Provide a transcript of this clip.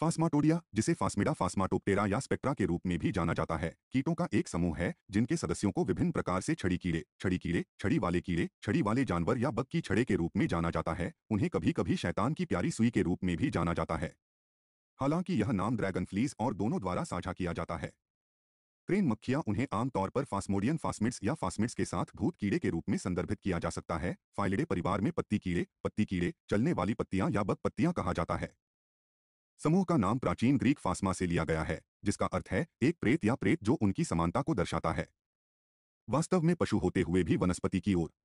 फास्माटोडिया जिसे फास्मिडा फास्माटोप्टेरा या स्पेक्ट्रा के रूप में भी जाना जाता है कीटों का एक समूह है जिनके सदस्यों को विभिन्न प्रकार से छड़ी कीड़े छड़ी कीड़े छड़ी वाले कीड़े छड़ी वाले जानवर या बग की छड़े के रूप में जाना जाता है उन्हें कभी कभी शैतान की प्यारी सुई के रूप में भी जाना जाता है हालांकि यह नाम ड्रैगन फ्लीज और दोनों द्वारा साझा किया जाता है क्रेन मक्खियां उन्हें आमतौर पर फास्मोडियन फास्मिड्स या फास्मिड्स के साथ भूत कीड़े के रूप में संदर्भित किया जा सकता है फाइलिडे परिवार में पत्ती कीड़े पत्ती कीड़े चलने वाली पत्तियां या बग पत्तियां कहा जाता है समूह का नाम प्राचीन ग्रीक फास्मा से लिया गया है जिसका अर्थ है एक प्रेत या प्रेत जो उनकी समानता को दर्शाता है वास्तव में पशु होते हुए भी वनस्पति की ओर